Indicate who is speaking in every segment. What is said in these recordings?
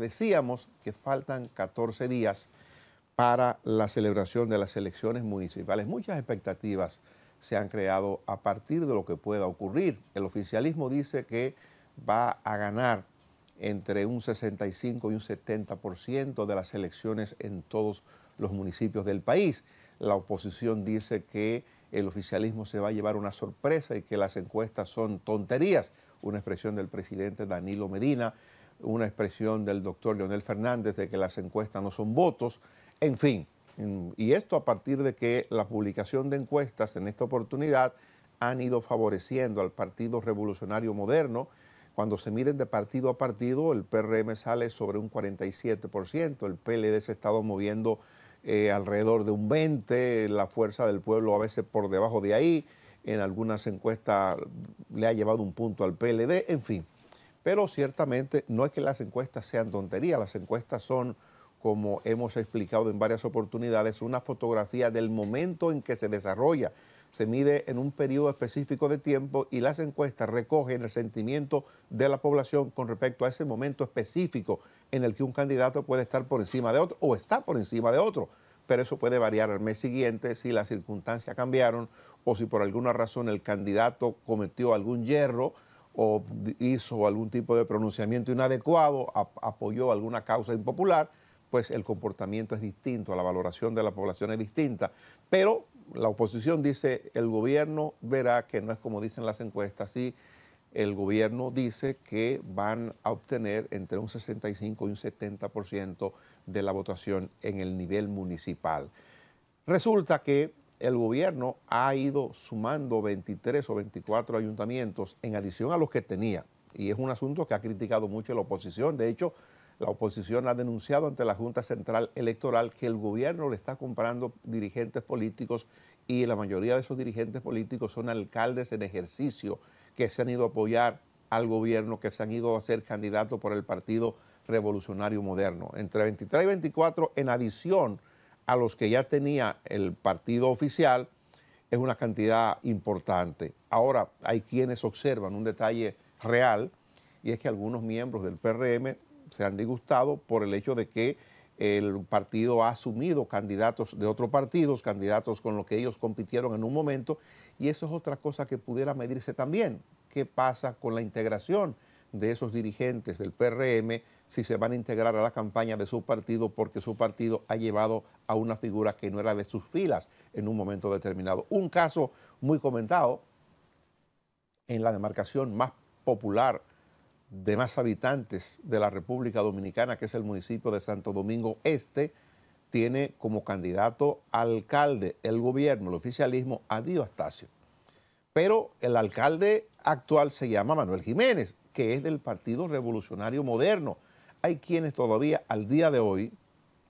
Speaker 1: decíamos que faltan 14 días para la celebración de las elecciones municipales. Muchas expectativas se han creado a partir de lo que pueda ocurrir. El oficialismo dice que va a ganar entre un 65 y un 70% de las elecciones en todos los municipios del país. La oposición dice que el oficialismo se va a llevar una sorpresa y que las encuestas son tonterías, una expresión del presidente Danilo Medina una expresión del doctor Leonel Fernández de que las encuestas no son votos, en fin. Y esto a partir de que la publicación de encuestas en esta oportunidad han ido favoreciendo al Partido Revolucionario Moderno. Cuando se miren de partido a partido, el PRM sale sobre un 47%, el PLD se ha estado moviendo eh, alrededor de un 20%, la fuerza del pueblo a veces por debajo de ahí, en algunas encuestas le ha llevado un punto al PLD, en fin. Pero ciertamente no es que las encuestas sean tonterías. las encuestas son, como hemos explicado en varias oportunidades, una fotografía del momento en que se desarrolla. Se mide en un periodo específico de tiempo y las encuestas recogen el sentimiento de la población con respecto a ese momento específico en el que un candidato puede estar por encima de otro o está por encima de otro. Pero eso puede variar al mes siguiente si las circunstancias cambiaron o si por alguna razón el candidato cometió algún hierro o hizo algún tipo de pronunciamiento inadecuado, apoyó alguna causa impopular, pues el comportamiento es distinto, la valoración de la población es distinta. Pero la oposición dice, el gobierno verá que no es como dicen las encuestas, y el gobierno dice que van a obtener entre un 65 y un 70% de la votación en el nivel municipal. Resulta que el gobierno ha ido sumando 23 o 24 ayuntamientos en adición a los que tenía. Y es un asunto que ha criticado mucho la oposición. De hecho, la oposición ha denunciado ante la Junta Central Electoral que el gobierno le está comprando dirigentes políticos y la mayoría de esos dirigentes políticos son alcaldes en ejercicio que se han ido a apoyar al gobierno, que se han ido a ser candidatos por el Partido Revolucionario Moderno. Entre 23 y 24, en adición a los que ya tenía el partido oficial es una cantidad importante. Ahora, hay quienes observan un detalle real y es que algunos miembros del PRM se han disgustado por el hecho de que el partido ha asumido candidatos de otros partidos, candidatos con los que ellos compitieron en un momento, y eso es otra cosa que pudiera medirse también. ¿Qué pasa con la integración de esos dirigentes del PRM si se van a integrar a la campaña de su partido porque su partido ha llevado a una figura que no era de sus filas en un momento determinado. Un caso muy comentado en la demarcación más popular de más habitantes de la República Dominicana, que es el municipio de Santo Domingo Este, tiene como candidato alcalde el gobierno, el oficialismo, a Dio Astacio. Pero el alcalde actual se llama Manuel Jiménez, que es del Partido Revolucionario Moderno. Hay quienes todavía al día de hoy,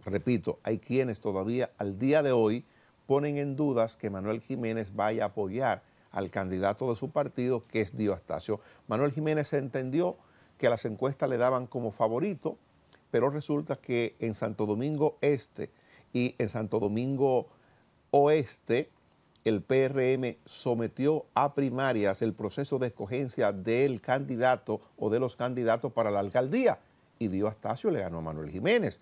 Speaker 1: repito, hay quienes todavía al día de hoy ponen en dudas que Manuel Jiménez vaya a apoyar al candidato de su partido, que es Diostacio. Manuel Jiménez entendió que las encuestas le daban como favorito, pero resulta que en Santo Domingo Este y en Santo Domingo Oeste, el PRM sometió a primarias el proceso de escogencia del candidato o de los candidatos para la alcaldía y Dio Astacio le ganó a Manuel Jiménez.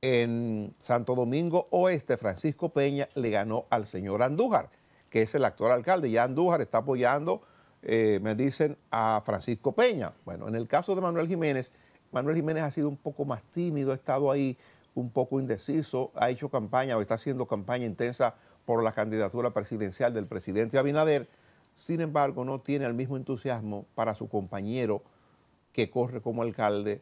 Speaker 1: En Santo Domingo Oeste, Francisco Peña le ganó al señor Andújar, que es el actual alcalde. Ya Andújar está apoyando, eh, me dicen, a Francisco Peña. Bueno, en el caso de Manuel Jiménez, Manuel Jiménez ha sido un poco más tímido, ha estado ahí un poco indeciso, ha hecho campaña o está haciendo campaña intensa por la candidatura presidencial del presidente Abinader, sin embargo no tiene el mismo entusiasmo para su compañero que corre como alcalde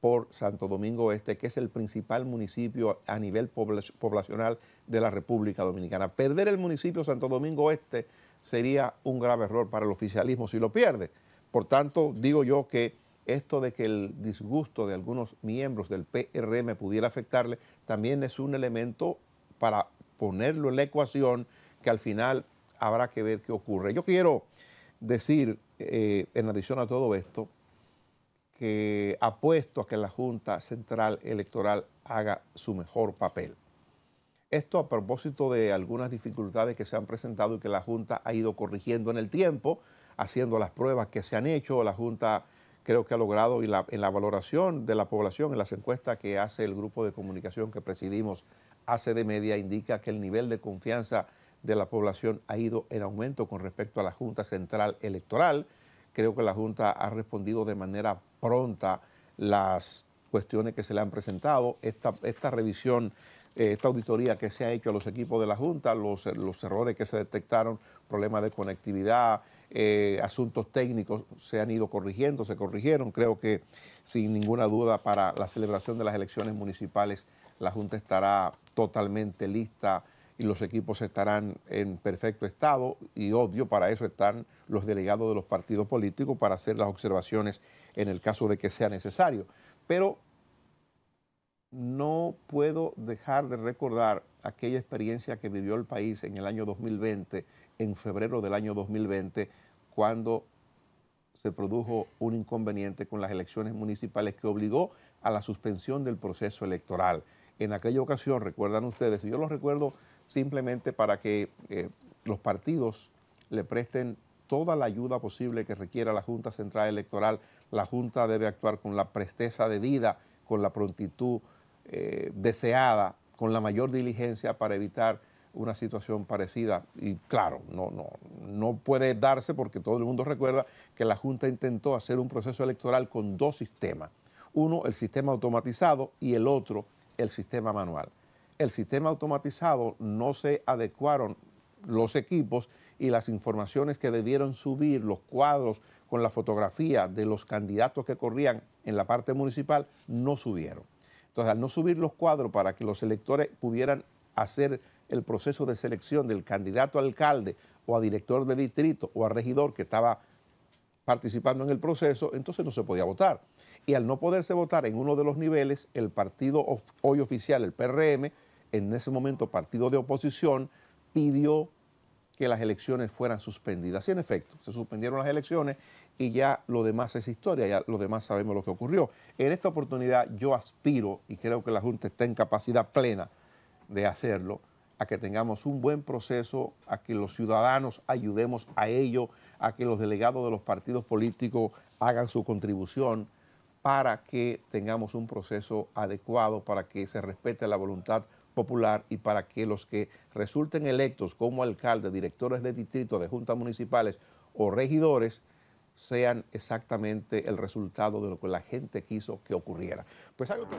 Speaker 1: por Santo Domingo Este, que es el principal municipio a nivel poblacional de la República Dominicana. Perder el municipio Santo Domingo Este sería un grave error para el oficialismo si lo pierde. Por tanto, digo yo que esto de que el disgusto de algunos miembros del PRM pudiera afectarle también es un elemento para ponerlo en la ecuación, que al final habrá que ver qué ocurre. Yo quiero decir, eh, en adición a todo esto, que apuesto a que la Junta Central Electoral haga su mejor papel. Esto a propósito de algunas dificultades que se han presentado y que la Junta ha ido corrigiendo en el tiempo, haciendo las pruebas que se han hecho. La Junta creo que ha logrado y en la valoración de la población, en las encuestas que hace el grupo de comunicación que presidimos ACD Media indica que el nivel de confianza de la población ha ido en aumento con respecto a la Junta Central Electoral. Creo que la Junta ha respondido de manera pronta las cuestiones que se le han presentado. Esta, revisión, eh, esta auditoría que se ha hecho a los equipos de la Junta, los, errores que se detectaron, problemas de conectividad, eh, asuntos técnicos se han ido corrigiendo, se corrigieron. Creo que sin ninguna duda para la celebración de las elecciones municipales la Junta estará totalmente lista y los equipos estarán en perfecto estado y obvio para eso están los delegados de los partidos políticos para hacer las observaciones en el caso de que sea necesario. Pero no puedo dejar de recordar aquella experiencia que vivió el país en el año 2020, en febrero del año 2020, cuando se produjo un inconveniente con las elecciones municipales que obligó a la suspensión del proceso electoral en aquella ocasión, recuerdan ustedes, y yo lo recuerdo simplemente para que eh, los partidos le presten toda la ayuda posible que requiera la Junta Central Electoral. La Junta debe actuar con la presteza debida, con la prontitud eh, deseada, con la mayor diligencia para evitar una situación parecida. Y claro, no, no, no puede darse porque todo el mundo recuerda que la Junta intentó hacer un proceso electoral con dos sistemas. Uno, el sistema automatizado y el otro, el sistema manual. El sistema automatizado no se adecuaron los equipos y las informaciones que debieron subir, los cuadros con la fotografía de los candidatos que corrían en la parte municipal, no subieron. Entonces, al no subir los cuadros para que los electores pudieran hacer el proceso de selección del candidato a alcalde o a director de distrito o a regidor que estaba participando en el proceso, entonces no se podía votar. Y al no poderse votar en uno de los niveles, el partido hoy oficial, el PRM, en ese momento partido de oposición, pidió que las elecciones fueran suspendidas. Y en efecto, se suspendieron las elecciones y ya lo demás es historia, ya lo demás sabemos lo que ocurrió. En esta oportunidad yo aspiro, y creo que la Junta está en capacidad plena de hacerlo, a que tengamos un buen proceso, a que los ciudadanos ayudemos a ello, a que los delegados de los partidos políticos hagan su contribución para que tengamos un proceso adecuado, para que se respete la voluntad popular y para que los que resulten electos como alcaldes, directores de distrito, de juntas municipales o regidores, sean exactamente el resultado de lo que la gente quiso que ocurriera. Pues hay otro...